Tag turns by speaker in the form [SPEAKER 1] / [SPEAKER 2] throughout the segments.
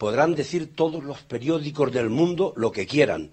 [SPEAKER 1] Podrán decir todos los periódicos del mundo lo que quieran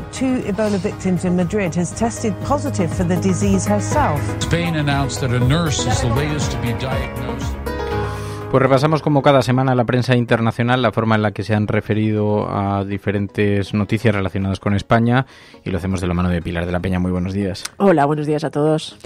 [SPEAKER 2] two Ebola victims in Madrid has tested positive for the disease
[SPEAKER 3] herself. Spain announced that a nurse is the latest to be diagnosed. Pues repasamos
[SPEAKER 4] como cada semana la prensa internacional, la forma en la que se han referido a diferentes noticias relacionadas con España y lo hacemos de la mano de Pilar de la Peña. Muy buenos días.
[SPEAKER 3] Hola, buenos días a todos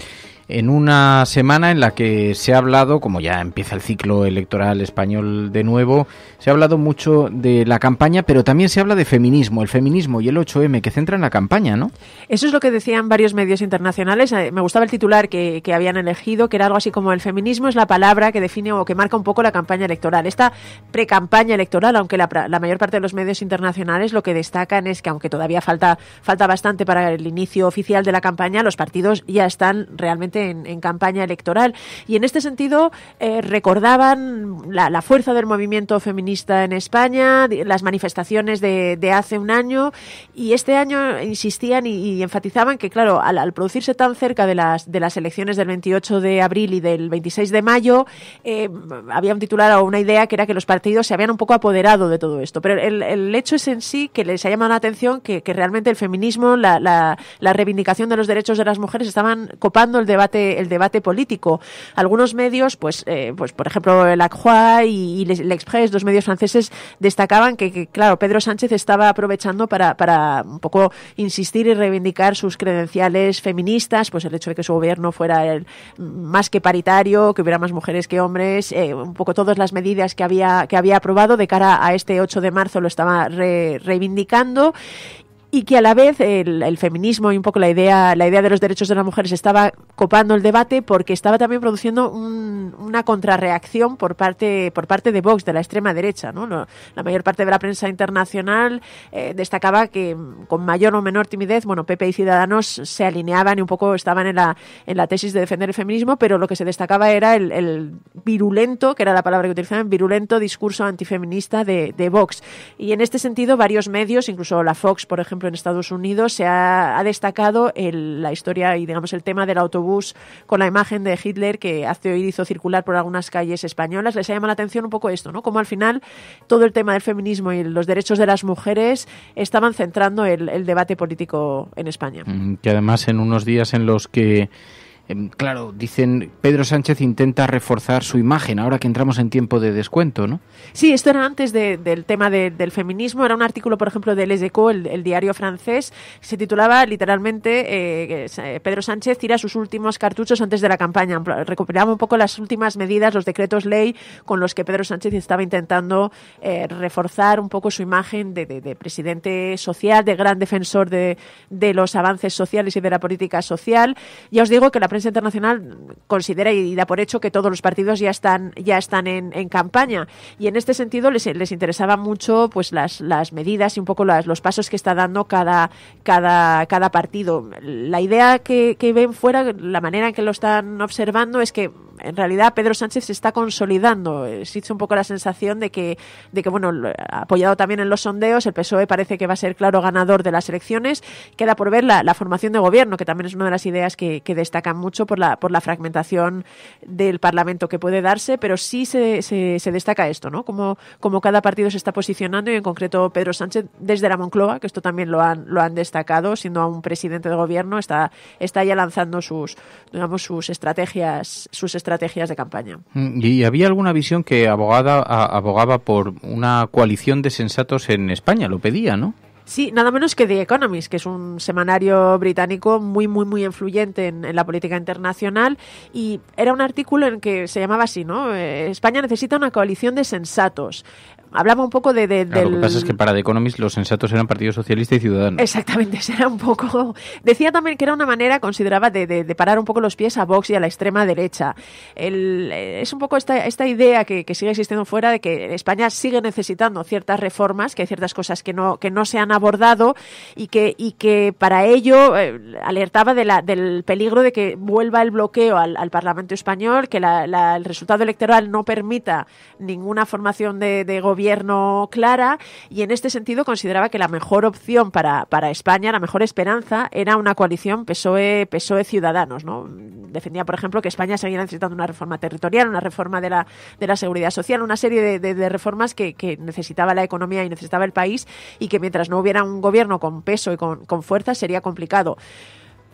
[SPEAKER 4] en una semana en la que se ha hablado, como ya empieza el ciclo electoral español de nuevo, se ha hablado mucho de la campaña, pero también se habla de feminismo, el feminismo y el 8M que centran la campaña, ¿no?
[SPEAKER 3] Eso es lo que decían varios medios internacionales. Eh, me gustaba el titular que, habían elegido, que era algo así como el feminismo es la palabra que define o que marca un poco la campaña electoral. Esta pre-campaña electoral, aunque la, la, mayor parte de los medios internacionales lo que destacan es que aunque todavía falta, falta bastante para el inicio oficial de la campaña, los partidos ya están realmente en, campaña electoral. Y en este sentido eh, recordaban la, fuerza del movimiento feminista en España, las manifestaciones de, hace un año y este año insistían y, enfatizaban que, claro, al, producirse tan cerca de las, de las elecciones del 28 de abril y del 26 de mayo, eh, había un titular o una idea que era que los partidos se habían un poco apoderado de todo esto. Pero el, hecho es en sí que les ha llamado la atención que, realmente el feminismo, la reivindicación de los derechos de las mujeres estaban copando el debate el debate político. Algunos medios, pues, eh, pues por ejemplo, el Croix y, y l'Express, dos medios franceses, destacaban que, claro, Pedro Sánchez estaba aprovechando para, un poco insistir y reivindicar sus credenciales feministas, pues el hecho de que su gobierno fuera más que paritario, que hubiera más mujeres que hombres, eh, un poco todas las medidas que había, que había aprobado de cara a este 8 de marzo lo estaba reivindicando y que a la vez el, feminismo y un poco la idea, la idea de los derechos de las mujeres estaba copando el debate porque estaba también produciendo una contrarreacción por parte, por parte de Vox, de la extrema derecha. ¿no? la mayor parte de la prensa internacional eh, destacaba que mm, con mayor o menor timidez, bueno, PP y Ciudadanos se alineaban y un poco estaban en la, en la tesis de defender el feminismo, pero lo que se destacaba era el virulento, que era la palabra que utilizaban, virulento discurso antifeminista de, Vox. Y en este sentido, varios medios, incluso la Fox, por ejemplo, en Estados Unidos, se ha, destacado el, la historia y, digamos, el tema del autobús con la imagen de Hitler que hace hoy hizo circular por algunas calles españolas. Les ha llamado la atención un poco esto, ¿no? Como al final todo el tema del feminismo y los derechos de las mujeres estaban centrando el, el debate político en España.
[SPEAKER 4] Mm, que además en unos días en los que Em, claro, dicen, Pedro Sánchez intenta reforzar su imagen ahora que entramos en tiempo de descuento, ¿no?
[SPEAKER 3] Sí, esto era antes del tema del feminismo. Era un artículo, por ejemplo, de Les Deco, el, diario francés. Se titulaba literalmente eh, eh, Pedro Sánchez tira sus últimos cartuchos antes de la campaña. Recuperaba un poco las últimas medidas, los decretos ley con los que Pedro Sánchez estaba intentando eh, reforzar un poco su imagen de, presidente social, de gran defensor de, los avances sociales y de la política social. Ya os digo que la internacional considera y da por hecho que todos los partidos ya están, ya están en, campaña. Y en este sentido les, les interesaba mucho pues las, las medidas y un poco las, los pasos que está dando cada, cada, cada partido. La idea que ven fuera, la manera en que lo están observando es que en realidad Pedro Sánchez se está consolidando. Se Existe un poco la sensación de que, de que, bueno, apoyado también en los sondeos, el PSOE parece que va a ser claro ganador de las elecciones. Queda por ver la, formación de gobierno, que también es una de las ideas que, destacan mucho por la, por la fragmentación del Parlamento que puede darse, pero sí se, destaca esto, ¿no? Como, cada partido se está posicionando y en concreto Pedro Sánchez desde la Moncloa, que esto también lo han, lo han destacado, siendo aún presidente de gobierno, está, ya lanzando sus estrategias, sus estrategias estrategias de campaña.
[SPEAKER 4] Mm, ¿Y había alguna visión que abogada, abogaba por una coalición de sensatos en España? Lo pedía, ¿no?
[SPEAKER 3] Sí, nada menos que The Economist, que es un semanario británico muy, muy, muy influyente en, en, la política internacional. Y era un artículo en que se llamaba así, ¿no? Eh, España necesita una coalición de sensatos hablaba un poco de... Ah, lo que pasa es que
[SPEAKER 4] para The Economist los sensatos eran Partido Socialista
[SPEAKER 5] y Ciudadanos.
[SPEAKER 3] Exactamente, era un poco... Decía también que era una manera, consideraba, de, parar un poco los pies a Vox y a la extrema derecha. Eh, es un poco esta, esta idea que, sigue existiendo fuera de que España sigue necesitando ciertas reformas, que hay ciertas cosas que no, que no se han abordado y que, y que para ello eh, alertaba de la, del peligro de que vuelva el bloqueo al, Parlamento español, que el resultado electoral no permita ninguna formación de gobierno clara y en este sentido consideraba que la mejor opción para, para España, la mejor esperanza, era una coalición PSOE-Ciudadanos. PSOE e ciudadanos no Defendía, por ejemplo, que España seguía necesitando una reforma territorial, una reforma de la, de la seguridad social, una serie de, reformas que, necesitaba la economía y necesitaba el país y que mientras no hubiera un gobierno con peso y con, con fuerza sería complicado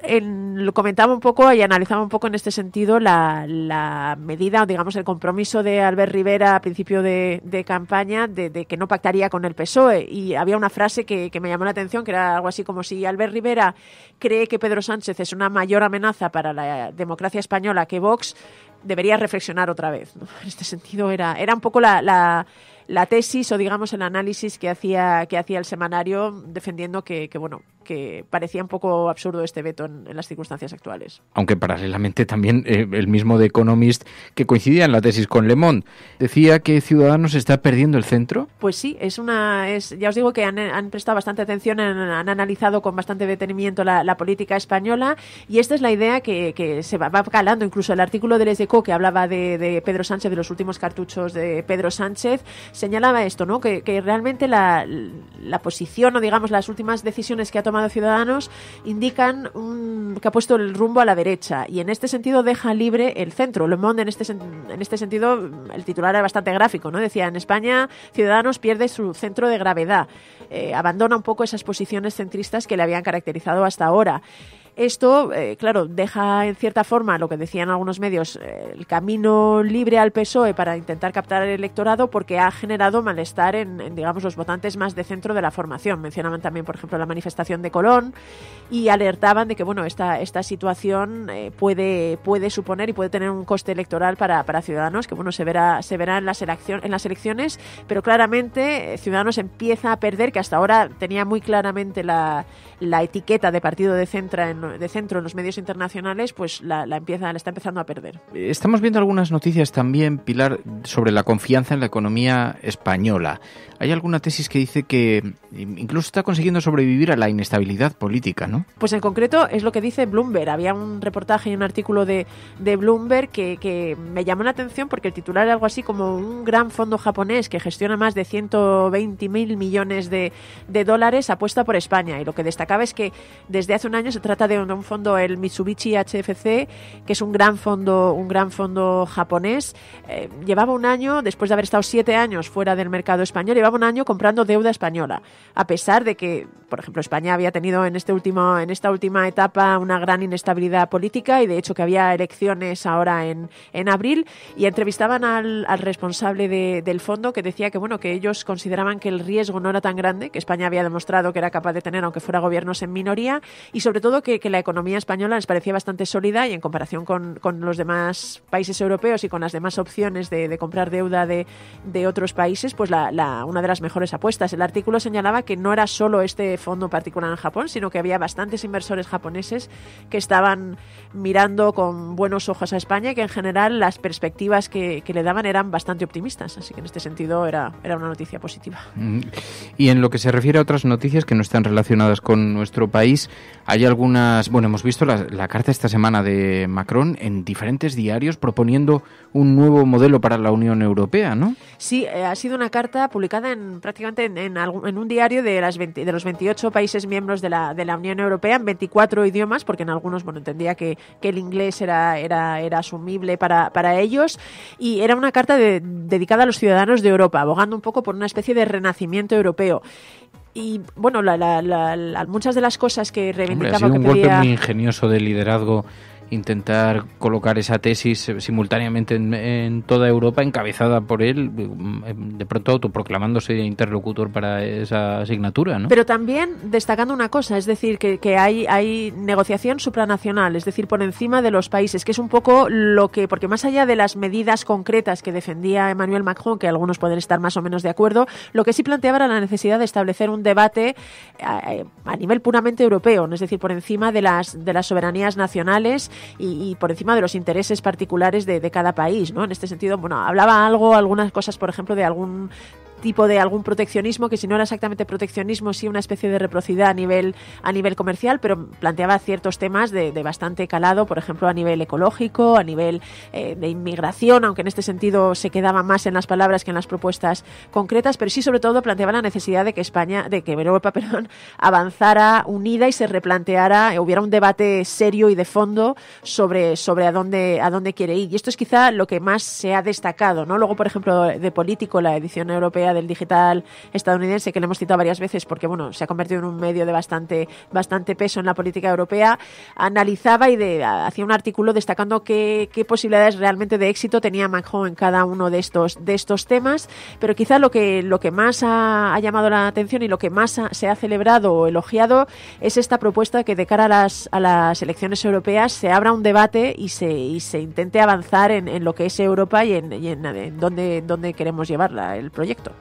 [SPEAKER 3] lo comentaba un poco y analizaba un poco en este sentido la, medida, digamos, el compromiso de Albert Rivera a principio de, campaña de, que no pactaría con el PSOE. Y había una frase que, me llamó la atención, que era algo así como si Albert Rivera cree que Pedro Sánchez es una mayor amenaza para la democracia española que Vox, debería reflexionar otra vez. En este sentido era, era un poco la, tesis o digamos el análisis que hacía que hacía el semanario defendiendo que, que bueno que parecía un poco absurdo este veto en, las circunstancias actuales.
[SPEAKER 4] Aunque paralelamente también eh, el mismo The Economist, que coincidía en la tesis con Le Monde, decía que Ciudadanos está perdiendo el centro.
[SPEAKER 3] Pues sí, es una, es, ya os digo que han, prestado bastante atención, han, analizado con bastante detenimiento la, política española y esta es la idea que, se va, calando. Incluso el artículo de Les que hablaba de, Pedro Sánchez, de los últimos cartuchos de Pedro Sánchez, señalaba esto, ¿no? que, realmente la posición o digamos las últimas decisiones que ha tomado de Ciudadanos indican un, que ha puesto el rumbo a la derecha y en este sentido deja libre el centro. Le Monde en este, en este sentido, el titular era bastante gráfico, ¿no? Decía, en España Ciudadanos pierde su centro de gravedad, eh, abandona un poco esas posiciones centristas que le habían caracterizado hasta ahora. Esto, eh, claro, deja en cierta forma lo que decían algunos medios, eh, el camino libre al PSOE para intentar captar el electorado porque ha generado malestar en, digamos, los votantes más de centro de la formación. Mencionaban también, por ejemplo, la manifestación de Colón y alertaban de que, bueno, esta, esta situación eh, puede, puede suponer y puede tener un coste electoral para, Ciudadanos, que, bueno, se verá, se verá en, las en las elecciones, pero claramente Ciudadanos empieza a perder, que hasta ahora tenía muy claramente la, la etiqueta de partido de centro en de centro en los medios internacionales, pues la, empieza, la está empezando a perder.
[SPEAKER 4] Estamos viendo algunas noticias también, Pilar, sobre la confianza en la economía española. Hay alguna tesis que dice que incluso está consiguiendo sobrevivir a la inestabilidad política, ¿no?
[SPEAKER 3] Pues en concreto es lo que dice Bloomberg. Había un reportaje y un artículo de, Bloomberg que, me llamó la atención porque el titular era algo así como un gran fondo japonés que gestiona más de 120 mil millones de dólares apuesta por España. Y lo que destacaba es que desde hace un año se trata de de un fondo, el Mitsubishi HFC, que es un gran fondo, un gran fondo japonés. Eh, llevaba un año, después de haber estado siete años fuera del mercado español, llevaba un año comprando deuda española, a pesar de que, por ejemplo, España había tenido en este último, en esta última etapa una gran inestabilidad política y de hecho que había elecciones ahora en, abril. Y entrevistaban al, responsable del fondo que decía que bueno que ellos consideraban que el riesgo no era tan grande, que España había demostrado que era capaz de tener aunque fuera gobiernos en minoría y sobre todo que que la economía española les parecía bastante sólida y en comparación con, los demás países europeos y con las demás opciones de, comprar deuda de, otros países, pues la, una de las mejores apuestas. El artículo señalaba que no era solo este fondo particular en Japón, sino que había bastantes inversores japoneses que estaban mirando con buenos ojos a España y que en general las perspectivas que, le daban eran bastante optimistas. Así que en este sentido era, era una noticia positiva.
[SPEAKER 4] Mm. Y en lo que se refiere a otras noticias que no están relacionadas con nuestro país, ¿hay alguna bueno, hemos visto la, carta esta semana de Macron en diferentes diarios proponiendo un nuevo modelo para la Unión Europea, ¿no?
[SPEAKER 3] Sí, eh, ha sido una carta publicada en prácticamente en, un diario de, las de los 28 países miembros de la, Unión Europea en 24 idiomas, porque en algunos, bueno, entendía que, el inglés era, asumible para, ellos, y era una carta dedicada a los ciudadanos de Europa, abogando un poco por una especie de renacimiento europeo y bueno, muchas de las cosas que reivindicaba un pedía... golpe muy
[SPEAKER 4] ingenioso de liderazgo intentar colocar esa tesis eh, simultáneamente en, toda Europa, encabezada por él, eh, de pronto autoproclamándose interlocutor para esa asignatura. ¿no? Pero
[SPEAKER 3] también destacando una cosa, es decir, que, hay, negociación supranacional, es decir, por encima de los países, que es un poco lo que, porque más allá de las medidas concretas que defendía Emmanuel Macron, que algunos pueden estar más o menos de acuerdo, lo que sí planteaba era la necesidad de establecer un debate eh, a, nivel puramente europeo, es decir, por encima de las, de las soberanías nacionales, y, por encima de los intereses particulares de, de, cada país, ¿no? En este sentido, bueno, hablaba algo, algunas cosas, por ejemplo, de algún tipo de algún proteccionismo, que si no era exactamente proteccionismo, sí una especie de reprocidad a nivel, a nivel comercial, pero planteaba ciertos temas de, bastante calado, por ejemplo, a nivel ecológico, a nivel eh, de inmigración, aunque en este sentido se quedaba más en las palabras que en las propuestas concretas, pero sí sobre todo planteaba la necesidad de que España, de que Europa, perdón, avanzara unida y se replanteara, eh, hubiera un debate serio y de fondo sobre, sobre a dónde, a dónde quiere ir. Y esto es quizá lo que más se ha destacado, ¿no? Luego, por ejemplo, de político, la edición europea del digital estadounidense que le hemos citado varias veces porque bueno, se ha convertido en un medio de bastante, bastante peso en la política europea, analizaba y hacía un artículo destacando qué, posibilidades realmente de éxito tenía Macron en cada uno de estos, de estos temas, pero quizás lo que, lo que más ha, llamado la atención y lo que más se ha celebrado o elogiado es esta propuesta que de cara a las, a las elecciones europeas se abra un debate y se, y se intente avanzar en, en, lo que es Europa y en, y dónde, dónde queremos llevarla, el proyecto.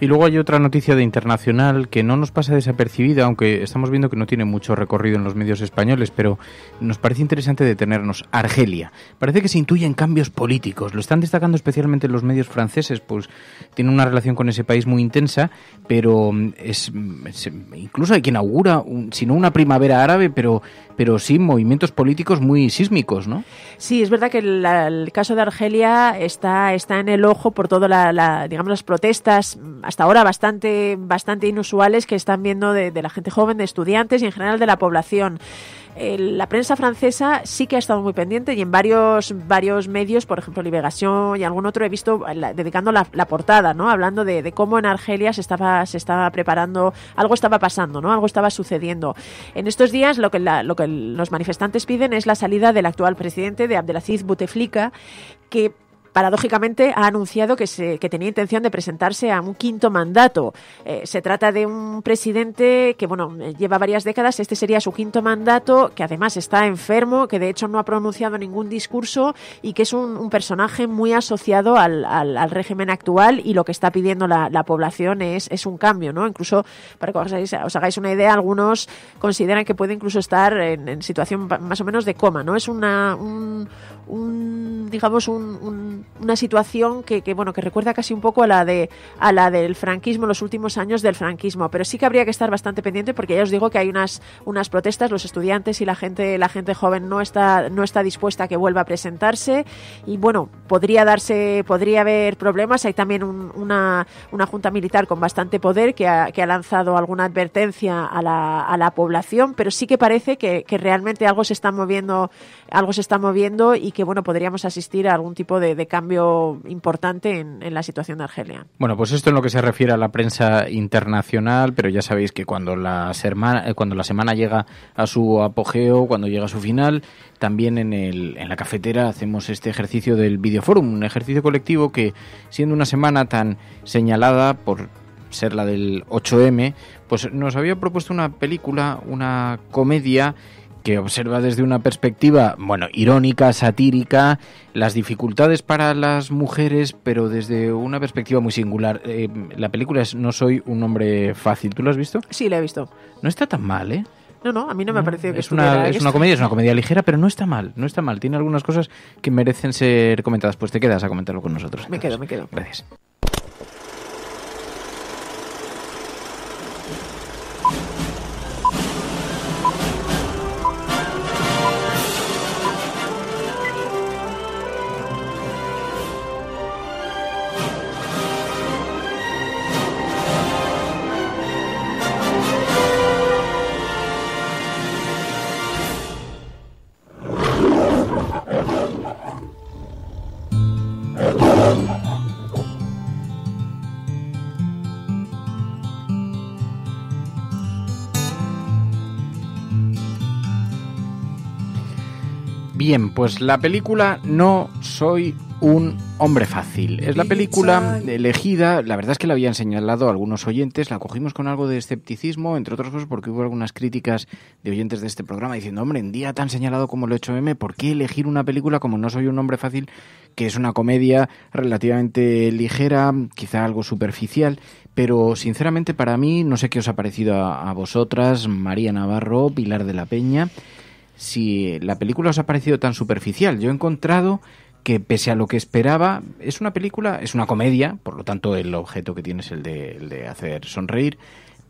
[SPEAKER 4] Y, luego hay otra noticia de internacional que no nos pasa desapercibida, aunque estamos viendo que no tiene mucho recorrido en los medios españoles, pero nos parece interesante detenernos. Argelia. Parece que se intuyen cambios políticos. Lo están destacando especialmente los medios franceses, pues tienen una relación con ese país muy intensa, pero mm, es, mm, mm, incluso hay quien augura, si no una primavera árabe, pero, pero sí movimientos políticos muy sísmicos, ¿no?
[SPEAKER 3] Sí, es verdad que el, caso de Argelia está, está en el ojo por todas la, la, digamos, las protestas estas hasta ahora bastante, bastante inusuales que están viendo de, la gente joven, de estudiantes y en general de la población la prensa francesa sí que ha estado muy pendiente y en varios, varios medios, por ejemplo Liberación y algún otro, he visto dedicando la, portada, ¿no? Hablando de, cómo en Argelia se estaba, se estaba preparando, algo estaba pasando, ¿no? Algo estaba sucediendo. En estos días lo que, lo que los manifestantes piden es la salida del actual presidente de Abdelaziz Bouteflika, que paradójicamente ha anunciado que, se, tenía intención de presentarse a un quinto mandato. Eh, se trata de un presidente que, bueno, lleva varias décadas, este sería su quinto mandato, que además está enfermo, que de hecho no ha pronunciado ningún discurso y que es un, personaje muy asociado al, régimen actual y lo que está pidiendo la, población es, un cambio, ¿no? Incluso, para que os hagáis, una idea, algunos consideran que puede incluso estar en, situación más o menos de coma, ¿no? Es una, un, un digamos una situación que, bueno que recuerda casi un poco a la de a la del franquismo los últimos años del franquismo pero sí que habría que estar bastante pendiente porque ya os digo que hay unas unas protestas los estudiantes y la gente la gente joven no está no está dispuesta a que vuelva a presentarse y bueno podría darse podría haber problemas hay también una, una junta militar con bastante poder que ha, lanzado alguna advertencia a la, a la población pero sí que parece que, que realmente algo se está moviendo algo se está moviendo y que bueno podríamos asistir a algún tipo de, cambio importante en, la situación de Argelia.
[SPEAKER 4] Bueno, pues esto en lo que se refiere a la prensa internacional, pero ya sabéis que cuando la, eh, cuando la semana llega a su apogeo, cuando llega a su final, también en, el, en la cafetera hacemos este ejercicio del videoforum, un ejercicio colectivo que siendo una semana tan señalada por ser la del 8M, pues nos había propuesto una película, una comedia que observa desde una perspectiva, bueno, irónica, satírica, las dificultades para las mujeres, pero desde una perspectiva muy singular. Eh, la película es No soy un hombre fácil. ¿Tú lo has visto? Sí, la he visto. No está tan mal, ¿eh?
[SPEAKER 3] No, no, a mí no me parece mm, parecido que es una, es una comedia, es una comedia
[SPEAKER 4] ligera, pero no está mal, no está mal. Tiene algunas cosas que merecen ser comentadas. Pues te quedas a comentarlo con nosotros. Me quedo, me quedo. Gracias. Bien, pues la película No soy un hombre fácil. Es la película elegida, la verdad es que la habían señalado algunos oyentes, la cogimos con algo de escepticismo, entre otras cosas porque hubo algunas críticas de oyentes de este programa diciendo, hombre, en día tan señalado como el hecho m ¿por qué elegir una película como No soy un hombre fácil, que es una comedia relativamente ligera, quizá algo superficial? Pero sinceramente para mí, no sé qué os ha parecido a vosotras, María Navarro, Pilar de la Peña si la película os ha parecido tan superficial. Yo he encontrado que pese a lo que esperaba, es una película, es una comedia, por lo tanto el objeto que tiene es el de, hacer sonreír,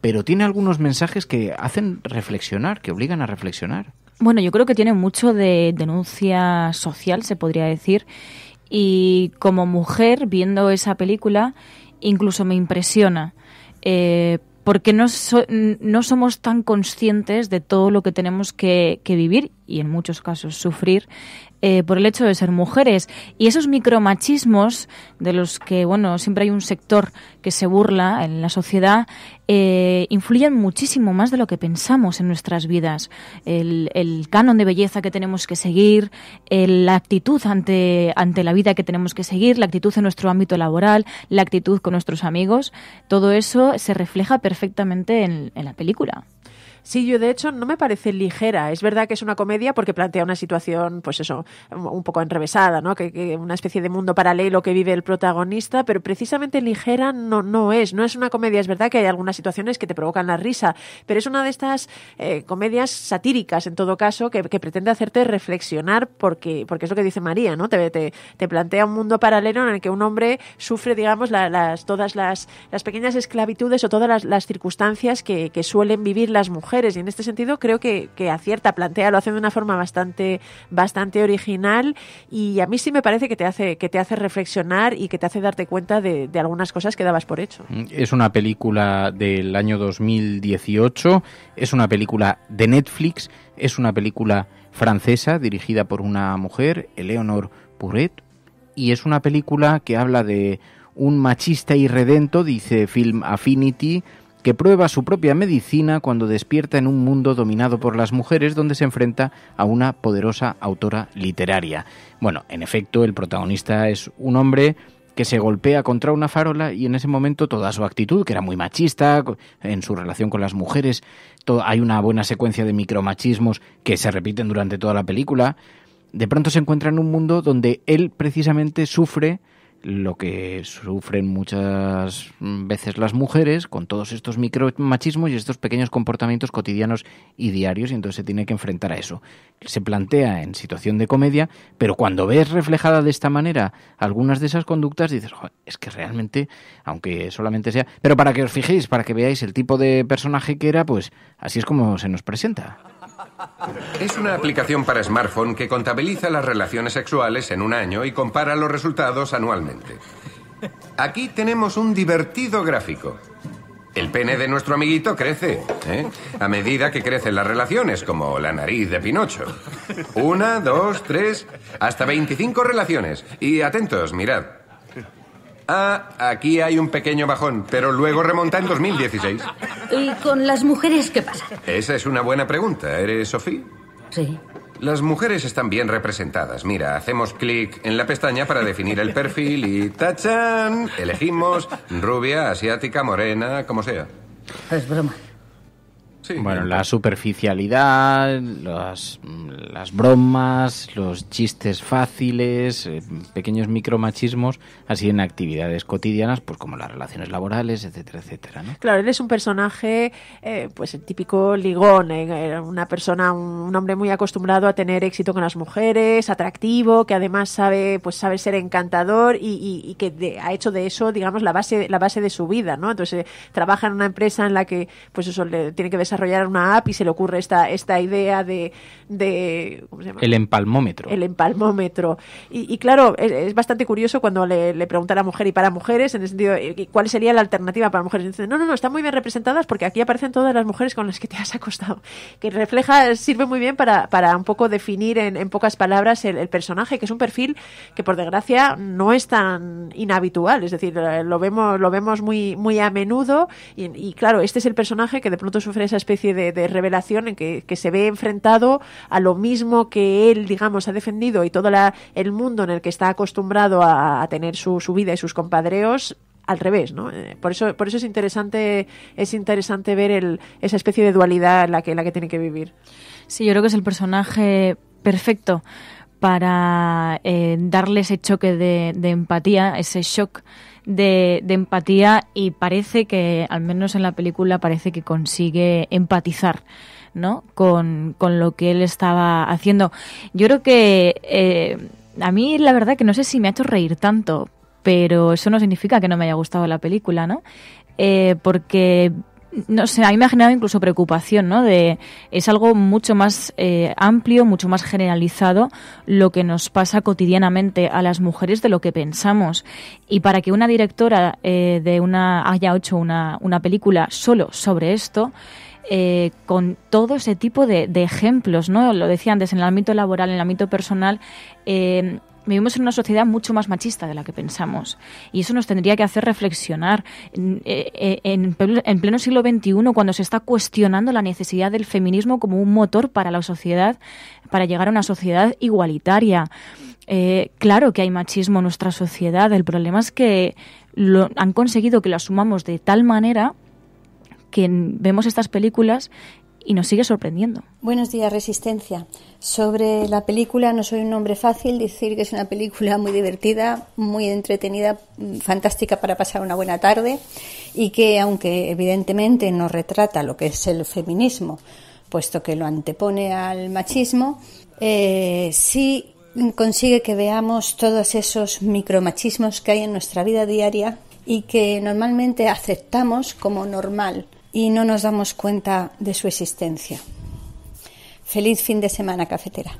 [SPEAKER 4] pero tiene algunos mensajes que hacen reflexionar, que obligan a reflexionar.
[SPEAKER 5] Bueno, yo creo que tiene mucho de denuncia social, se podría decir, y como mujer, viendo esa película, incluso me impresiona. Eh, porque no, no somos tan conscientes de todo lo que tenemos que, que vivir y en muchos casos sufrir eh, por el hecho de ser mujeres. Y esos micromachismos de los que, bueno, siempre hay un sector que se burla en la sociedad, eh, influyen muchísimo más de lo que pensamos en nuestras vidas. El, canon de belleza que tenemos que seguir, la actitud ante, ante la vida que tenemos que seguir, la actitud en nuestro ámbito laboral, la actitud con nuestros amigos, todo eso se refleja perfectamente en la película.
[SPEAKER 3] Sí, yo de hecho no me parece ligera. Es verdad que es una comedia porque plantea una situación, pues eso, un poco enrevesada, ¿no? Que, una especie de mundo paralelo que vive el protagonista, pero precisamente ligera no, no es. No es una comedia. Es verdad que hay algunas situaciones que te provocan la risa, pero es una de estas eh, comedias satíricas, en todo caso, que, pretende hacerte reflexionar porque, porque es lo que dice María, ¿no? Te, te, te plantea un mundo paralelo en el que un hombre sufre, digamos, las, todas las, las pequeñas esclavitudes o todas las, las circunstancias que suelen vivir las mujeres y en este sentido creo que, acierta, plantea, lo hace de una forma bastante, bastante original y a mí sí me parece que te hace, que te hace reflexionar y que te hace darte cuenta de, algunas cosas que dabas por hecho. Mm,
[SPEAKER 4] es una película del año 2018, es una película de Netflix, es una película francesa dirigida por una mujer, Eleonore Puret, y es una película que habla de un machista irredento, dice Film Affinity, que prueba su propia medicina cuando despierta en un mundo dominado por las mujeres donde se enfrenta a una poderosa autora literaria. Bueno, en efecto, el protagonista es un hombre que se golpea contra una farola y en ese momento toda su actitud, que era muy machista, en su relación con las mujeres, hay una buena secuencia de micromachismos que se repiten durante toda la película, de pronto se encuentra en un mundo donde él precisamente sufre lo que sufren muchas veces las mujeres con todos estos micromachismos y estos pequeños comportamientos cotidianos y diarios, y entonces se tiene que enfrentar a eso. Se plantea en situación de comedia, pero cuando ves reflejada de esta manera algunas de esas conductas, dices, es que realmente, aunque solamente sea... Pero para que os fijéis, para que veáis el tipo de personaje que era, pues así es como se nos presenta.
[SPEAKER 2] Es una aplicación para smartphone que contabiliza las relaciones sexuales en un año y compara los resultados anualmente. Aquí tenemos un divertido gráfico. El pene de nuestro amiguito crece, ¿eh? A medida que crecen las relaciones, como la nariz de Pinocho. Una, dos, tres, hasta 25 relaciones. Y atentos, mirad. Ah, aquí hay un pequeño bajón, pero luego remonta en 2016.
[SPEAKER 6] ¿Y con las mujeres qué pasa?
[SPEAKER 2] Esa es una buena pregunta. ¿Eres Sofía? Sí. Las mujeres están bien representadas. Mira, hacemos clic en la pestaña para definir el perfil y tachan, elegimos rubia, asiática, morena, como sea. Es broma
[SPEAKER 4] bueno, la superficialidad, las, bromas, los chistes fáciles, eh, pequeños micromachismos, así en actividades cotidianas, pues como las relaciones laborales, etcétera, etcétera.
[SPEAKER 3] Claro, él es un personaje, eh, pues el típico ligón, eh, una persona, un, hombre muy acostumbrado a tener éxito con las mujeres, atractivo, que además sabe, pues sabe ser encantador y, que ha hecho de eso, digamos, la base, la base de su vida, ¿no? Entonces trabaja en una empresa en la que, pues eso, le tiene que besar una app y se le ocurre esta, esta idea de, El
[SPEAKER 4] empalmómetro.
[SPEAKER 3] El empalmómetro. Y, claro, es, bastante curioso cuando le, le pregunta a mujer y para mujeres, en el sentido, eh, ¿cuál sería la alternativa para mujeres? no, no, no, están muy bien representadas porque aquí aparecen todas las mujeres con las que te has acostado. Que refleja, sirve muy bien para, un poco definir en, pocas palabras el, personaje, que es un perfil que por desgracia no es tan inhabitual, es decir, lo vemos, lo vemos muy, muy a menudo y, y, claro, este es el personaje que de pronto sufre esa especie de, revelación en que, se ve enfrentado a lo mismo que él, digamos, ha defendido y todo la, el mundo en el que está acostumbrado a, tener su, vida y sus compadreos al revés, ¿no? Eh, por eso, por eso es interesante, es interesante ver esa especie de dualidad en la que, la que tiene que vivir. Sí,
[SPEAKER 5] yo creo que es el personaje perfecto para eh, darle ese choque de empatía, ese shock de, empatía y parece que, al menos en la película, parece que consigue empatizar. ¿no? Con, lo que él estaba haciendo. Yo creo que eh, a mí la verdad que no sé si me ha hecho reír tanto, pero eso no significa que no me haya gustado la película, ¿no? Eh, porque no sé, a mí me ha generado incluso preocupación, ¿no? De, es algo mucho más eh, amplio, mucho más generalizado lo que nos pasa cotidianamente a las mujeres de lo que pensamos. Y para que una directora eh, de una haya hecho una, película solo sobre esto, eh, con todo ese tipo de, de, ejemplos, ¿no? Lo decía antes, en el ámbito laboral, en el ámbito personal, vivimos en una sociedad mucho más machista de la que pensamos. Y eso nos tendría que hacer reflexionar en, eh, eh, pleno siglo XXI, cuando se está cuestionando la necesidad del feminismo como un motor para la sociedad, para llegar a una sociedad igualitaria. Eh, claro que hay machismo en nuestra sociedad, el problema es que lo, han conseguido que lo asumamos de tal manera que vemos estas películas y nos sigue sorprendiendo.
[SPEAKER 2] Buenos días, Resistencia. Sobre la película, no soy un hombre fácil, decir que es una película muy divertida, muy entretenida, fantástica para pasar una buena tarde y que, aunque evidentemente no retrata lo que es el feminismo, puesto que lo antepone al machismo, eh, sí consigue que veamos todos esos micromachismos que hay en nuestra vida diaria y que normalmente aceptamos como normal y no nos damos cuenta de su existencia. Feliz fin de semana, cafetera.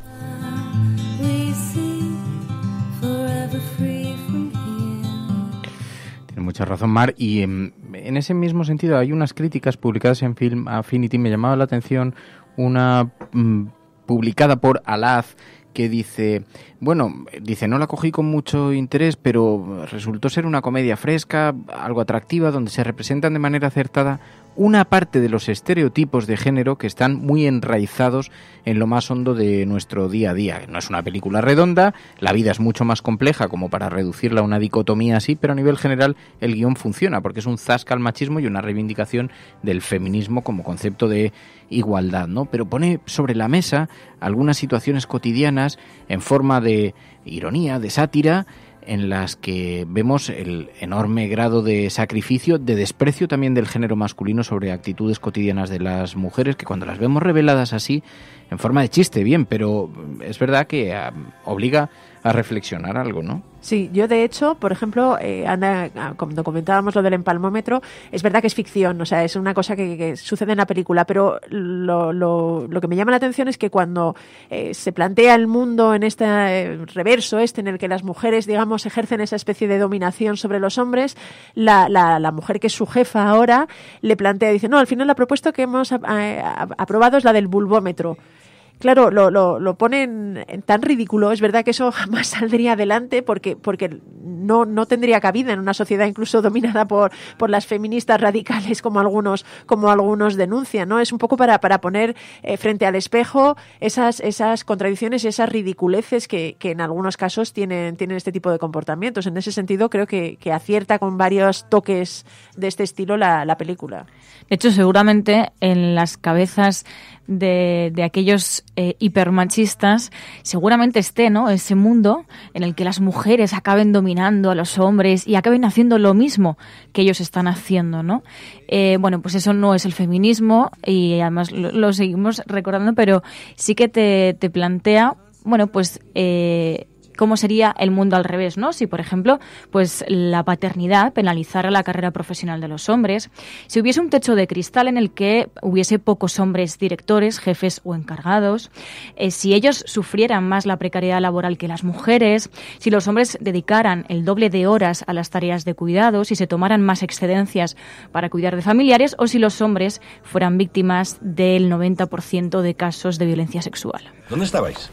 [SPEAKER 4] Tiene mucha razón, Mar. Y em, en, ese mismo sentido, hay unas críticas publicadas en Film Affinity. Me llamaba la atención una mm, publicada por Alaz que dice, bueno, dice, no la cogí con mucho interés, pero resultó ser una comedia fresca, algo atractiva, donde se representan de manera acertada una parte de los estereotipos de género que están muy enraizados en lo más hondo de nuestro día a día. No es una película redonda, la vida es mucho más compleja como para reducirla a una dicotomía así, pero a nivel general el guión funciona porque es un zasca al machismo y una reivindicación del feminismo como concepto de igualdad, ¿no? Pero pone sobre la mesa algunas situaciones cotidianas en forma de ironía, de sátira en las que vemos el enorme grado de sacrificio, de desprecio también del género masculino sobre actitudes cotidianas de las mujeres, que cuando las vemos reveladas así, en forma de chiste, bien, pero es verdad que ah, obliga a reflexionar algo, ¿no?
[SPEAKER 3] Sí, yo de hecho, por ejemplo, eh, anda ah, cuando comentábamos lo del empalmómetro, es verdad que es ficción, o sea, es una cosa que, sucede en la película, pero lo, que me llama la atención es que cuando eh, se plantea el mundo en este eh, reverso, este en el que las mujeres, digamos, ejercen esa especie de dominación sobre los hombres, la, la mujer que es su jefa ahora le plantea, dice, no, al final la propuesta que hemos aprobado es la del bulbómetro claro, lo, lo, lo ponen tan ridículo. Es verdad que eso jamás saldría adelante porque, porque no, no tendría cabida en una sociedad incluso dominada por, por las feministas radicales como algunos, como algunos denuncian, ¿no? Es un poco para, para poner eh, frente al espejo esas, esas contradicciones y esas ridiculeces que, en algunos casos tienen, tienen este tipo de comportamientos. En ese sentido, creo que, acierta con varios toques de este estilo la, la película.
[SPEAKER 5] De hecho, seguramente en las cabezas de, aquellos eh, hipermachistas, seguramente esté ¿no? ese mundo en el que las mujeres acaben dominando a los hombres y acaben haciendo lo mismo que ellos están haciendo. ¿no? Eh, bueno, pues eso no es el feminismo y además lo, seguimos recordando, pero sí que te, te plantea, bueno, pues... Eh, cómo sería el mundo al revés, ¿no? Si, por ejemplo, pues la paternidad penalizara la carrera profesional de los hombres, si hubiese un techo de cristal en el que hubiese pocos hombres directores, jefes o encargados, eh, si ellos sufrieran más la precariedad laboral que las mujeres, si los hombres dedicaran el doble de horas a las tareas de cuidado, si se tomaran más excedencias para cuidar de familiares o si los hombres fueran víctimas del 90% de casos de violencia sexual.
[SPEAKER 1] ¿Dónde estabais?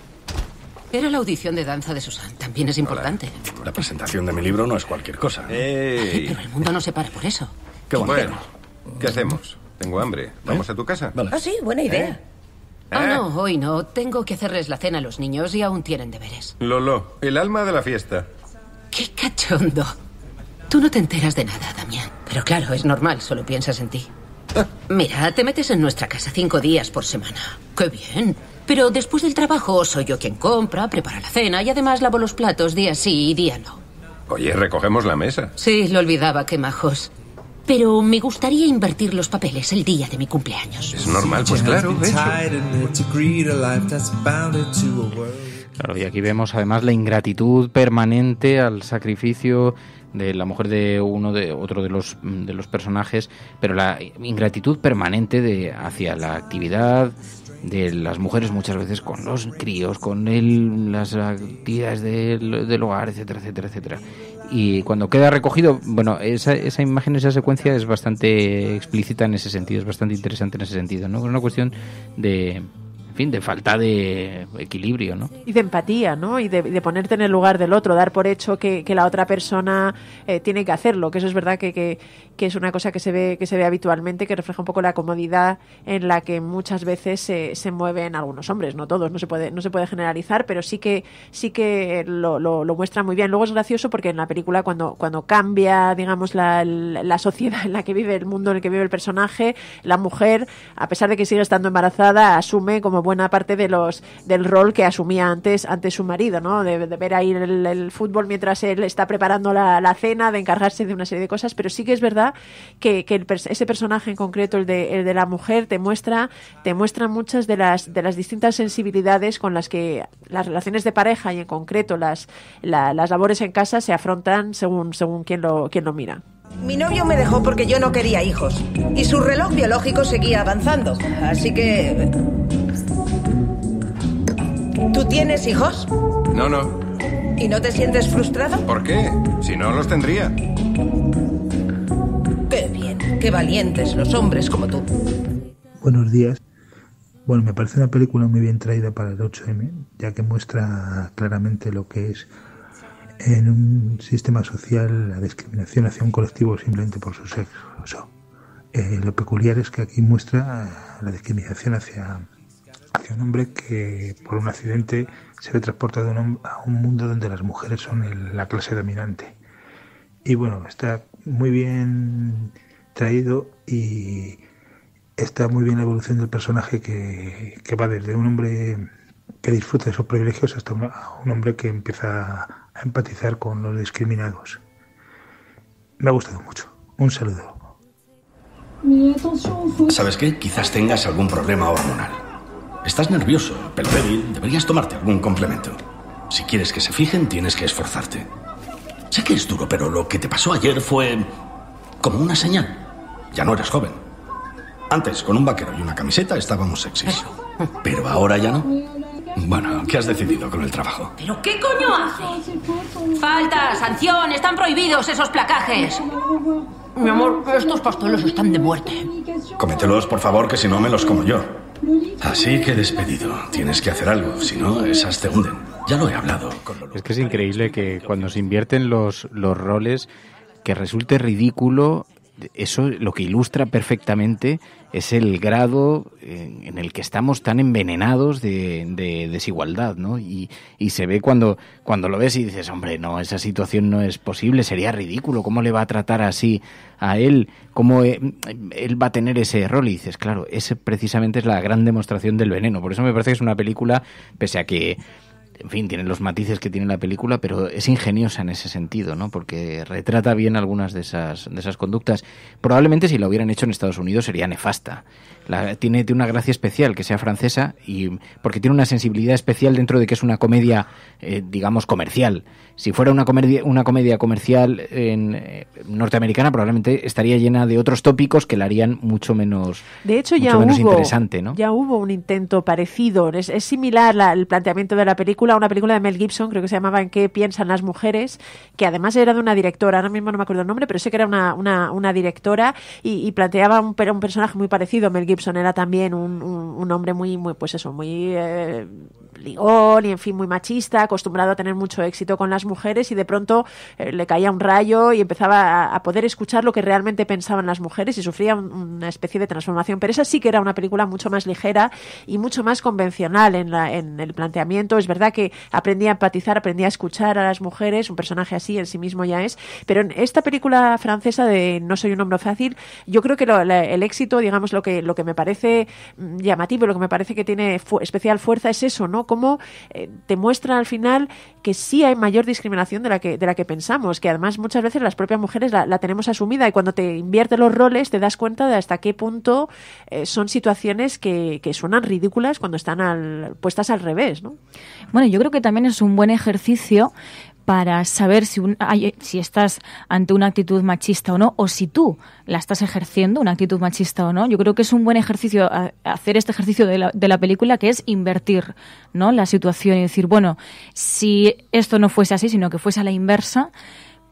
[SPEAKER 5] Era la audición de danza de Susan.
[SPEAKER 1] También es importante. La presentación de mi libro no es cualquier cosa. pero el
[SPEAKER 6] mundo no se para por eso.
[SPEAKER 2] Qué bueno. ¿Qué hacemos? Tengo hambre. ¿Eh? ¿Vamos a tu casa? Ah, sí,
[SPEAKER 6] buena ¿Eh? idea. ¿Eh? Ah, no, hoy no. Tengo que hacerles la cena a los niños y aún tienen deberes.
[SPEAKER 2] Lolo, el alma de la fiesta.
[SPEAKER 6] ¡Qué cachondo! Tú no te enteras de nada, Damián. Pero claro, es normal, solo piensas en ti. Ah. Mira, te metes en nuestra casa cinco días por semana. ¡Qué bien! Pero después del trabajo soy yo quien compra, prepara la cena y además lavo los platos día sí y día no.
[SPEAKER 2] Oye, recogemos la mesa.
[SPEAKER 6] Sí, lo olvidaba, qué majos. Pero me gustaría invertir los papeles el día de mi cumpleaños.
[SPEAKER 2] Es normal, pues claro,
[SPEAKER 4] Claro, y aquí vemos además la ingratitud permanente al sacrificio de la mujer de uno de otro de los de los personajes, pero la ingratitud permanente de hacia la actividad de las mujeres muchas veces con los críos, con el, las actividades del, hogar, etcétera, etcétera, etcétera. Y cuando queda recogido, bueno, esa, esa imagen, esa secuencia es bastante explícita en ese sentido, es bastante interesante en ese sentido, ¿no? Es una cuestión de, en fin, de falta de equilibrio, ¿no?
[SPEAKER 3] Y de empatía, ¿no? Y de, ponerte en el lugar del otro, dar por hecho que, la otra persona eh, tiene que hacerlo, que eso es verdad que, que, es una cosa que se ve que se ve habitualmente, que refleja un poco la comodidad en la que muchas veces se, se mueven algunos hombres, no todos, no se puede no se puede generalizar, pero sí que sí que lo, lo, lo muestra muy bien. Luego es gracioso porque en la película cuando cuando cambia, digamos, la, la sociedad en la que vive el mundo en el que vive el personaje, la mujer, a pesar de que sigue estando embarazada, asume como buena parte de los del rol que asumía antes, su marido, ¿no? De, ver ahí el, el, fútbol mientras él está preparando la, cena, de encargarse de una serie de cosas, pero sí que es verdad que, ese personaje en concreto, el de, la mujer, te muestra, te muestra muchas de las, de las distintas sensibilidades con las que las relaciones de pareja y en concreto las, las labores en casa se afrontan según, según quien, lo, quien lo mira.
[SPEAKER 6] Mi novio me dejó porque yo no quería hijos y su reloj biológico seguía avanzando, así que ¿Tú tienes hijos? No, no. ¿Y no te sientes frustrado? ¿Por qué?
[SPEAKER 2] Si no, los tendría.
[SPEAKER 6] Qué bien, qué valientes los hombres como tú.
[SPEAKER 2] Buenos días. Bueno, me parece una película muy bien traída para el 8M, ya que muestra claramente lo que es en un sistema social la discriminación hacia un colectivo simplemente por su sexo. Eh, lo peculiar es que aquí muestra la discriminación hacia un hombre que por un accidente se ve transportado a un mundo donde las mujeres son la clase dominante. Y bueno, está muy bien traído y está muy bien la evolución del personaje que, va desde un hombre que disfruta de sus privilegios hasta un, un hombre que empieza a empatizar con los discriminados. Me ha gustado mucho.
[SPEAKER 1] Un saludo. ¿Sabes qué? Quizás tengas algún problema hormonal. Estás nervioso, pero débil. Deberías tomarte algún complemento. Si quieres que se fijen, tienes que esforzarte. Sé que es duro, pero lo que te pasó ayer fue como una señal. Ya no eras joven. Antes, con un vaquero y una camiseta, estábamos sexys. Pero ahora ya no. Bueno, ¿qué has decidido con el trabajo? ¿Pero
[SPEAKER 6] qué coño haces? Falta, sanción, están prohibidos esos placajes.
[SPEAKER 3] Mi amor, estos pasteles están de muerte.
[SPEAKER 1] Comételos, por favor, que si no me los como yo. Así que despedido. Tienes que hacer algo, si no, esas te hunden. Ya lo he hablado.
[SPEAKER 4] Es que es increíble que cuando se invierten los, los roles, que resulte ridículo eso lo que ilustra perfectamente es el grado eh, en, el que estamos tan envenenados de, desigualdad, ¿no? Y, se ve cuando, cuando lo ves y dices, hombre, no, esa situación no es posible, sería ridículo, ¿cómo le va a tratar así a él? ¿Cómo eh, él va a tener ese rol? Y dices, claro, ese precisamente es la gran demostración del veneno. Por eso me parece que es una película, pese a que en fin, tiene los matices que tiene la película, pero es ingeniosa en ese sentido, ¿no? Porque retrata bien algunas de esas, conductas. Probablemente si la hubieran hecho en Estados Unidos sería nefasta. tiene, una gracia especial que sea francesa y porque tiene una sensibilidad especial dentro de que es una comedia, eh, digamos, comercial. Si fuera una comedia, una comedia comercial en, eh, norteamericana, probablemente estaría llena de otros tópicos que la harían mucho menos,
[SPEAKER 3] de hecho, ya hubo, interesante. ¿no? Ya hubo un intento parecido. Es, similar el planteamiento de la película, una película de Mel Gibson, creo que se llamaba En qué piensan las mujeres, que además era de una directora, ahora mismo no me acuerdo el nombre, pero sé que era una, directora y, planteaba un, un, personaje muy parecido. Mel Gibson era también un, hombre muy, muy, pues eso, muy eh, ligón y en fin, muy machista, acostumbrado a tener mucho éxito con las mujeres y de pronto eh, le caía un rayo y empezaba a, poder escuchar lo que realmente pensaban las mujeres y sufría una especie de transformación. Pero esa sí que era una película mucho más ligera y mucho más convencional en, el planteamiento. Es verdad que aprendí a empatizar, aprendí a escuchar a las mujeres, un personaje así en sí mismo ya es. Pero en esta película francesa de No soy un hombre fácil, yo creo que el éxito, digamos, lo que, lo que me parece mm, llamativo, lo que me parece que tiene especial fuerza es eso, ¿no? Cómo eh, te muestra al final que sí hay mayor discriminación de la que, de la que pensamos, que además muchas veces las propias mujeres la, la tenemos asumida y cuando te inviertes los roles te das cuenta de hasta qué punto eh, son situaciones que, suenan ridículas cuando están puestas al revés.
[SPEAKER 5] Bueno, yo creo que también es un buen ejercicio para saber si, si estás ante una actitud machista o no, o si tú la estás ejerciendo, una actitud machista o no. Yo creo que es un buen ejercicio hacer este ejercicio de la, película, que es invertir ¿no? la situación y decir, bueno, si esto no fuese así, sino que fuese a la inversa,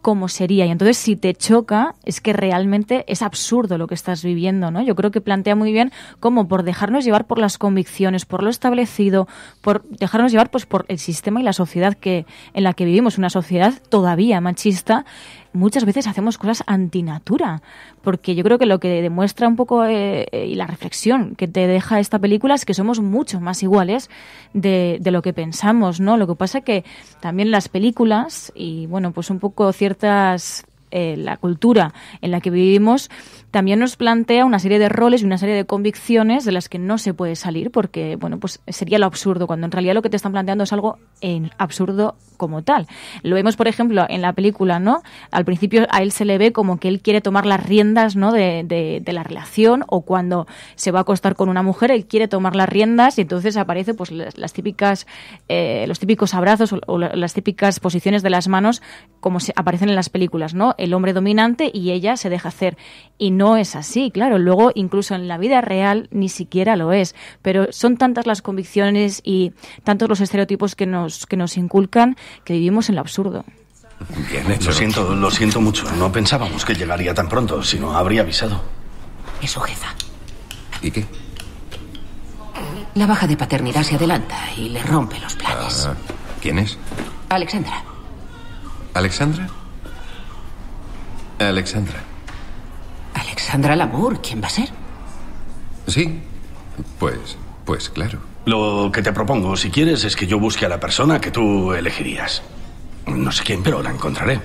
[SPEAKER 5] ¿Cómo sería. Y entonces si te choca, es que realmente es absurdo lo que estás viviendo, ¿no? Yo creo que plantea muy bien cómo por dejarnos llevar por las convicciones, por lo establecido, por dejarnos llevar pues por el sistema y la sociedad que en la que vivimos, una sociedad todavía machista, muchas veces hacemos cosas antinatura, porque yo creo que lo que demuestra un poco eh, eh, y la reflexión que te deja esta película es que somos mucho más iguales de, lo que pensamos, ¿no? Lo que pasa que también las películas y, bueno, pues un poco ciertas eh, la cultura en la que vivimos también nos plantea una serie de roles y una serie de convicciones de las que no se puede salir porque, bueno, pues sería lo absurdo, cuando en realidad lo que te están planteando es algo en absurdo como tal. Lo vemos, por ejemplo, en la película, ¿no? Al principio a él se le ve como que él quiere tomar las riendas, De, la relación o cuando se va a acostar con una mujer, él quiere tomar las riendas y entonces aparece, pues, las, típicas, eh, los típicos abrazos o, las típicas posiciones de las manos como se aparecen en las películas, ¿no? El hombre dominante y ella se deja hacer. Y no es así, claro. Luego, incluso en la vida real, ni siquiera lo es. Pero son tantas las convicciones y tantos los estereotipos que nos, que nos inculcan que vivimos en lo absurdo.
[SPEAKER 1] Bien hecho. Lo siento, lo siento mucho. No pensábamos que llegaría tan pronto, si no habría avisado. Es su jefa. ¿Y qué?
[SPEAKER 6] La baja de paternidad se adelanta y le rompe
[SPEAKER 1] los planes. Ah, ¿Quién es?
[SPEAKER 6] Alexandra.
[SPEAKER 2] ¿Alexandra? Alexandra.
[SPEAKER 6] Alexandra Lamour, ¿quién va a ser?
[SPEAKER 1] Sí, pues, pues claro. Lo que te propongo, si quieres, es que yo busque a la persona que tú elegirías. No sé quién, pero la encontraré.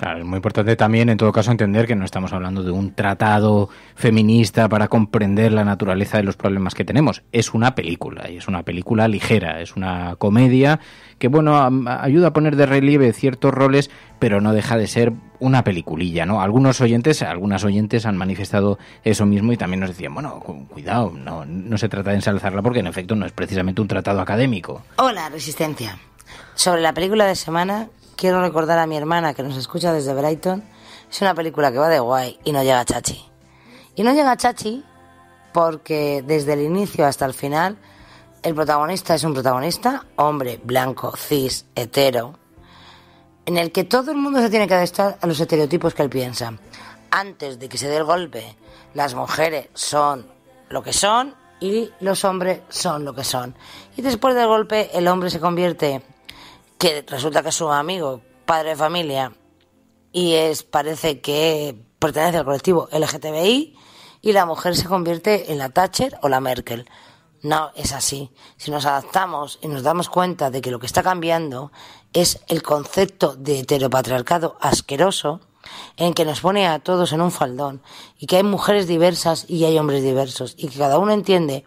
[SPEAKER 4] Claro, es muy importante también, en todo caso, entender que no estamos hablando de un tratado feminista para comprender la naturaleza de los problemas que tenemos. Es una película, y es una película ligera, es una comedia que, bueno, ayuda a poner de relieve ciertos roles, pero no deja de ser una peliculilla, ¿no? Algunos oyentes, algunas oyentes han manifestado eso mismo y también nos decían, bueno, cuidado, no, no se trata de ensalzarla porque, en efecto, no es precisamente un tratado académico.
[SPEAKER 6] Hola, Resistencia. Sobre la película de semana, quiero recordar a mi hermana que nos escucha desde Brighton, es una película que va de guay y no llega Chachi. Y no llega Chachi porque desde el inicio hasta el final el protagonista es un protagonista, hombre, blanco, cis, hetero, en el que todo el mundo se tiene que adaptar a los estereotipos que él piensa. Antes de que se dé el golpe, las mujeres son lo que son y los hombres son lo que son. Y después del golpe el hombre se convierte que resulta que es su amigo, padre de familia, y es parece que pertenece al colectivo LGTBI, y la mujer se convierte en la Thatcher o la Merkel. No es así. Si nos adaptamos y nos damos cuenta de que lo que está cambiando es el concepto de heteropatriarcado asqueroso en que nos pone a todos en un faldón y que hay mujeres diversas y hay hombres diversos y que cada uno entiende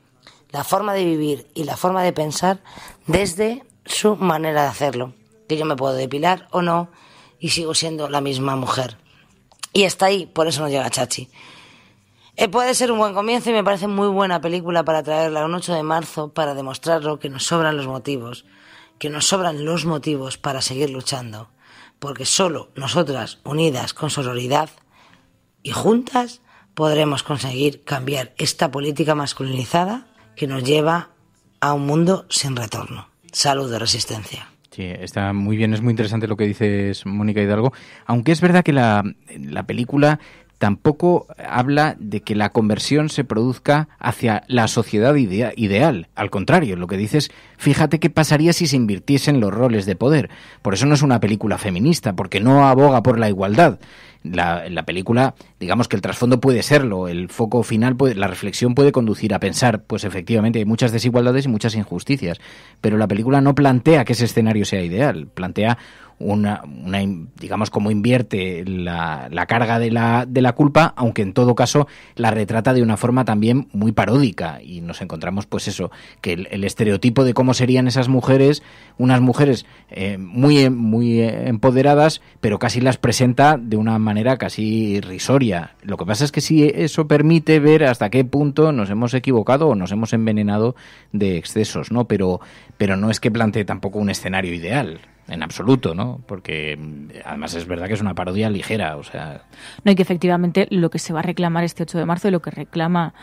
[SPEAKER 6] la forma de vivir y la forma de pensar desde su manera de hacerlo. Que yo me puedo depilar o no y sigo siendo la misma mujer. Y está ahí, por eso no llega Chachi. Eh, puede ser un buen comienzo y me parece muy buena película para traerla un 8 de marzo para demostrarlo que nos sobran los motivos, que nos sobran los motivos para seguir luchando, porque solo nosotras, unidas con sororidad y juntas, podremos conseguir cambiar esta política masculinizada que nos lleva a un mundo sin retorno salud de resistencia.
[SPEAKER 4] Sí, está muy bien, es muy interesante lo que dices, Mónica Hidalgo. Aunque es verdad que la, la película tampoco habla de que la conversión se produzca hacia la sociedad ideal. Al contrario, lo que dice es, fíjate qué pasaría si se invirtiesen los roles de poder. Por eso no es una película feminista, porque no aboga por la igualdad. La, la película, digamos que el trasfondo puede serlo, el foco final, la reflexión puede conducir a pensar, pues efectivamente hay muchas desigualdades y muchas injusticias, pero la película no plantea que ese escenario sea ideal, plantea una, digamos, como invierte la, la carga de la, de la culpa, aunque en todo caso la retrata de una forma también muy paródica. Y nos encontramos, pues eso, que el, estereotipo de cómo serían esas mujeres, unas mujeres eh, muy, muy empoderadas, pero casi las presenta de una manera casi irrisoria. Lo que pasa es que si eso permite ver hasta qué punto nos hemos equivocado o nos hemos envenenado de excesos, ¿no? Pero, pero no es que plantee tampoco un escenario ideal en absoluto, ¿no? Porque mm, además es verdad que es una parodia ligera, o sea...
[SPEAKER 5] No, y que efectivamente lo que se va a reclamar este 8 de marzo y lo que reclama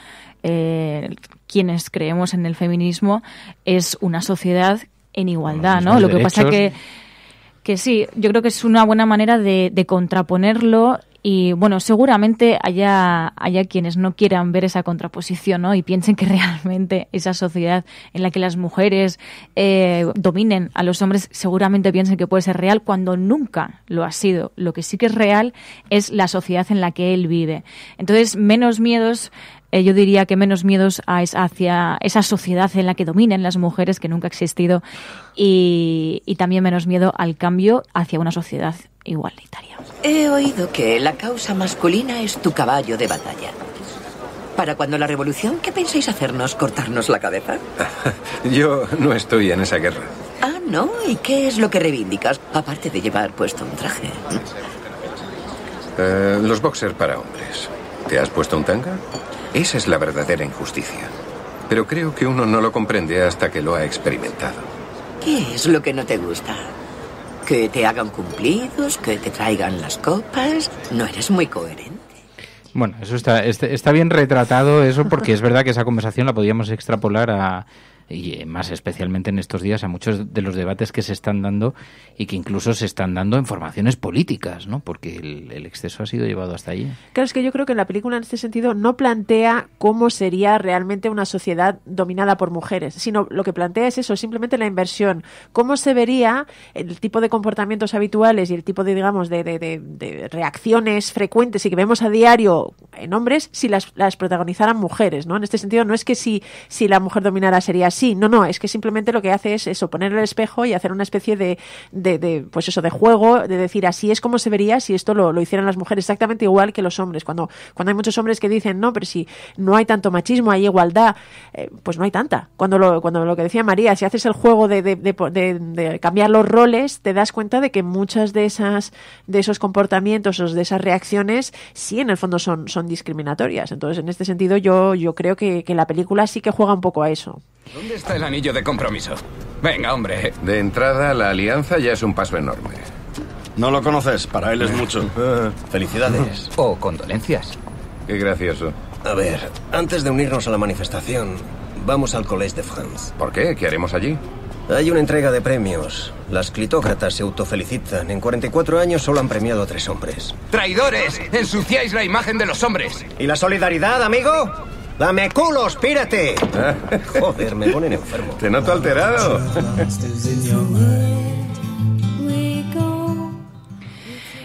[SPEAKER 5] eh, quienes creemos en el feminismo es una sociedad en igualdad, ¿no? Lo que pasa que... Que sí, yo creo que es una buena manera de, de contraponerlo y bueno, seguramente haya, haya quienes no quieran ver esa contraposición y piensen que realmente esa sociedad en la que las mujeres eh, dominen a los hombres, seguramente piensen que puede ser real cuando nunca lo ha sido. Lo que sí que es real es la sociedad en la que él vive. Entonces, menos miedos, eh, yo diría que menos miedos hacia esa sociedad en la que dominen las mujeres que nunca ha existido y, y también menos miedo al cambio hacia una sociedad igualitaria.
[SPEAKER 6] He oído que la causa masculina es tu caballo de batalla. Para cuando la revolución, ¿qué pensáis hacernos? ¿Cortarnos la cabeza?
[SPEAKER 2] Yo no estoy en esa guerra.
[SPEAKER 6] Ah, ¿no? ¿Y qué es lo que reivindicas? Aparte de llevar puesto un traje.
[SPEAKER 2] Eh, los boxers para hombres. ¿Te has puesto un tanga? Esa es la verdadera injusticia. Pero creo que uno no lo comprende hasta que lo ha experimentado.
[SPEAKER 6] ¿Qué es lo que no te gusta? que te hagan cumplidos, que te traigan las copas. No eres muy coherente.
[SPEAKER 4] Bueno, eso está, este, está bien retratado, eso, porque es verdad que esa conversación la podíamos extrapolar a, y eh, más especialmente en estos días a muchos de los debates que se están dando y que incluso se están dando en formaciones políticas, ¿no? Porque el, exceso ha sido llevado hasta allí.
[SPEAKER 3] Claro, es que yo creo que la película en este sentido no plantea cómo sería realmente una sociedad dominada por mujeres, sino lo que plantea es eso, simplemente la inversión, cómo se vería el tipo de comportamientos habituales y el tipo de, digamos, de reacciones frecuentes y que vemos a diario en hombres si las, las protagonizaran mujeres, ¿no? En este sentido, no es que si, si la mujer dominara sería así, no, no, es que simplemente lo que hace es eso, poner el espejo y hacer una especie de, pues eso, de juego, de decir así es como se vería si esto lo, hicieran las mujeres, exactamente igual que los hombres. Cuando, cuando hay muchos hombres que dicen, no, pero si no hay tanto machismo, hay igualdad, eh, pues no hay tanta. Cuando lo, cuando lo que decía María, si haces el juego de, de, cambiar los roles, te das cuenta de que muchas de esas, de esos comportamientos o de esas reacciones, sí en el fondo son discriminatorias. Entonces, en este sentido, yo, yo creo que, que la película sí que juega un poco a eso.
[SPEAKER 2] ¿Dónde está el anillo de compromiso? Venga, hombre. De entrada, la alianza ya es un paso enorme. No lo conoces, para él es mucho. Felicidades. O condolencias. Qué gracioso. A ver, antes de unirnos a la manifestación, vamos al Collège de France. ¿Por qué? ¿Qué haremos allí? Hay una entrega de premios. Las clitócratas se autofelicitan. En 44 años solo han premiado a tres hombres. ¡Traidores! ¡Ensuciáis la imagen de los hombres! ¿Y la solidaridad, amigo? ¡Dame culos, pírate! Joder, me ponen enfermo. Te noto alterado.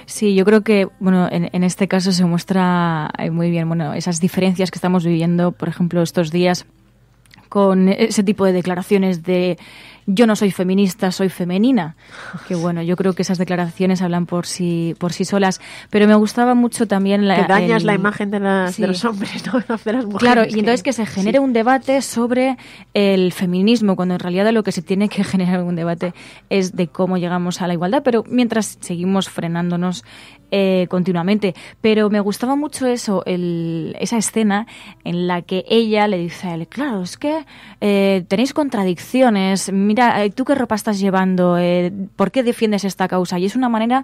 [SPEAKER 5] Sí, yo creo que bueno, en, en, este caso se muestra eh, muy bien bueno, esas diferencias que estamos viviendo, por ejemplo, estos días con ese tipo de declaraciones de yo no soy feminista, soy femenina. Que bueno, yo creo que esas declaraciones hablan por sí, por sí solas. Pero me gustaba mucho también la... Que dañas la imagen de, los
[SPEAKER 3] hombres, ¿no? de las mujeres. Claro, y entonces que se genere
[SPEAKER 5] un debate sobre el feminismo, cuando en realidad lo que se tiene que generar un debate es de cómo llegamos a la igualdad, pero mientras seguimos frenándonos eh, continuamente. Pero me gustaba mucho eso, el, esa escena en la que ella le dice a él, claro, es que eh, tenéis contradicciones, mira, eh, ¿tú qué ropa estás llevando? Eh, ¿Por qué defiendes esta causa? Y es una manera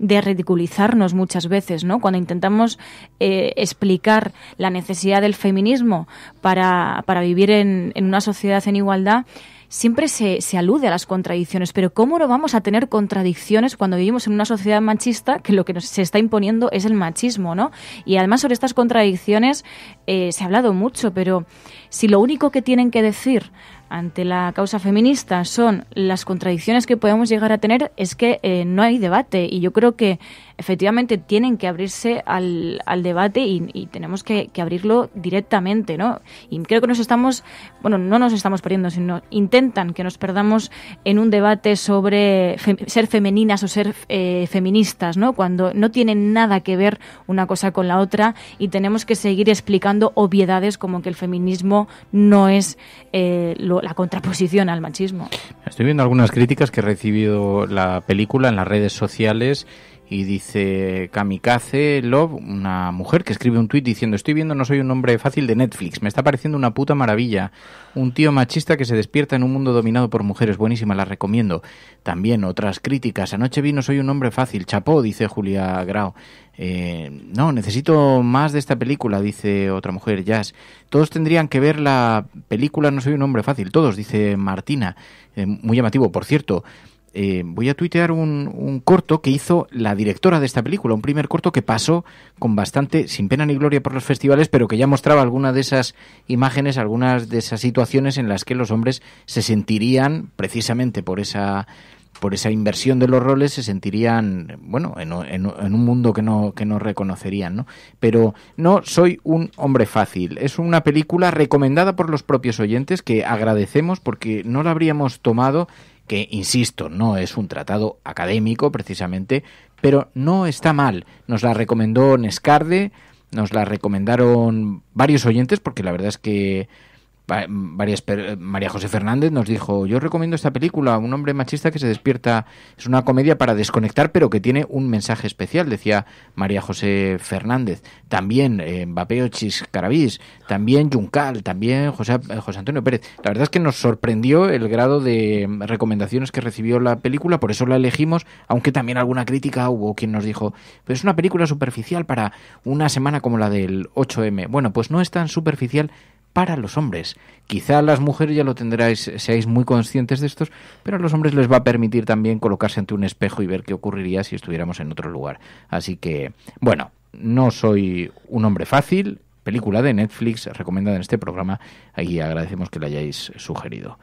[SPEAKER 5] de ridiculizarnos muchas veces, ¿no? Cuando intentamos eh, explicar la necesidad del feminismo para, vivir en, una sociedad en igualdad, siempre se, alude a las contradicciones, pero ¿cómo no vamos a tener contradicciones cuando vivimos en una sociedad machista que lo que nos, se está imponiendo es el machismo, ¿no? Y además sobre estas contradicciones se ha hablado mucho, pero si lo único que tienen que decir ante la causa feminista son las contradicciones que podemos llegar a tener es que eh, no hay debate y yo creo que efectivamente tienen que abrirse al, al debate y, tenemos que, abrirlo directamente, ¿no? Y creo que nos estamos, bueno, no nos estamos perdiendo, sino intentan que nos perdamos en un debate sobre ser femeninas o ser eh, feministas, ¿no? Cuando no tienen nada que ver una cosa con la otra y tenemos que seguir explicando obviedades como que el feminismo no es eh, lo la contraposición al machismo.
[SPEAKER 4] Estoy viendo algunas críticas que he recibido la película en las redes sociales y dice Kamikaze Love, una mujer que escribe un tuit diciendo, estoy viendo no soy un hombre fácil de Netflix, me está pareciendo una puta maravilla. Un tío machista que se despierta en un mundo dominado por mujeres, buenísima, la recomiendo. También otras críticas, anoche vi no soy un hombre fácil, chapó, dice Julia Grau. Eh, no, necesito más de esta película, dice otra mujer, Jazz. Todos tendrían que ver la película No soy un hombre fácil, todos, dice Martina. Eh, muy llamativo, por cierto. Eh, voy a tuitear un, corto que hizo la directora de esta película, un primer corto que pasó con bastante, sin pena ni gloria por los festivales, pero que ya mostraba algunas de esas imágenes, algunas de esas situaciones en las que los hombres se sentirían, precisamente por esa por esa inversión de los roles se sentirían, bueno, en, un mundo que no, que no reconocerían, ¿no? Pero no soy un hombre fácil. Es una película recomendada por los propios oyentes que agradecemos porque no la habríamos tomado que, insisto, no es un tratado académico precisamente, pero no está mal. Nos la recomendó Nescarde, nos la recomendaron varios oyentes, porque la verdad es que varias María José Fernández nos dijo, yo recomiendo esta película, Un hombre machista que se despierta, es una comedia para desconectar, pero que tiene un mensaje especial, decía María José Fernández. También eh, Vapeo Chiscarabís, también Juncal, también José, eh, José Antonio Pérez. La verdad es que nos sorprendió el grado de mm, recomendaciones que recibió la película, por eso la elegimos, aunque también alguna crítica hubo quien nos dijo, pero pues es una película superficial para una semana como la del 8M. Bueno, pues no es tan superficial para los hombres. Quizá las mujeres ya lo tendráis, seáis muy conscientes de estos, pero a los hombres les va a permitir también colocarse ante un espejo y ver qué ocurriría si estuviéramos en otro lugar. Así que, bueno, no soy un hombre fácil, película de Netflix recomendada en este programa, Y agradecemos que la hayáis sugerido.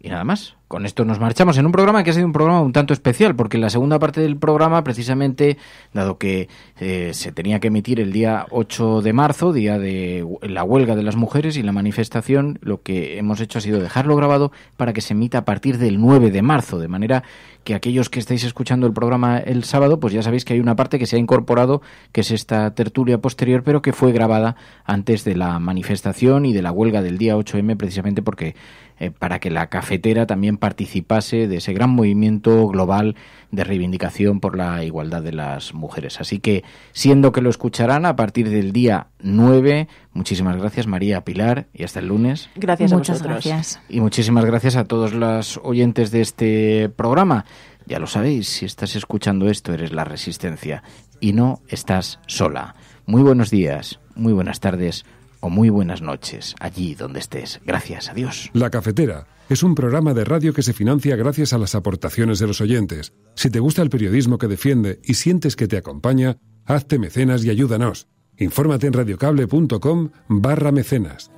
[SPEAKER 4] Y nada más. Con esto nos marchamos en un programa que ha sido un programa un tanto especial, porque la segunda parte del programa, precisamente, dado que eh, se tenía que emitir el día 8 de marzo, día de la huelga de las mujeres y la manifestación, lo que hemos hecho ha sido dejarlo grabado para que se emita a partir del 9 de marzo, de manera que aquellos que estáis escuchando el programa el sábado, pues ya sabéis que hay una parte que se ha incorporado, que es esta tertulia posterior, pero que fue grabada antes de la manifestación y de la huelga del día 8M, precisamente porque eh, para que la cafetera también participase de ese gran movimiento global de reivindicación por la igualdad de las mujeres. Así que, siendo que lo escucharán a partir del día 9, muchísimas gracias María Pilar y hasta el lunes. Gracias Muchas Gracias. Y muchísimas gracias a todos los oyentes de este programa. Ya lo sabéis, si estás escuchando esto eres la resistencia y no estás sola. Muy buenos días, muy buenas tardes o muy buenas noches, allí donde estés. Gracias, a Dios. La Cafetera
[SPEAKER 2] es un programa de radio que se financia gracias a las aportaciones de los oyentes. Si te gusta el periodismo que defiende y sientes que te acompaña, hazte mecenas y ayúdanos. Infórmate en radiocable.com barra mecenas.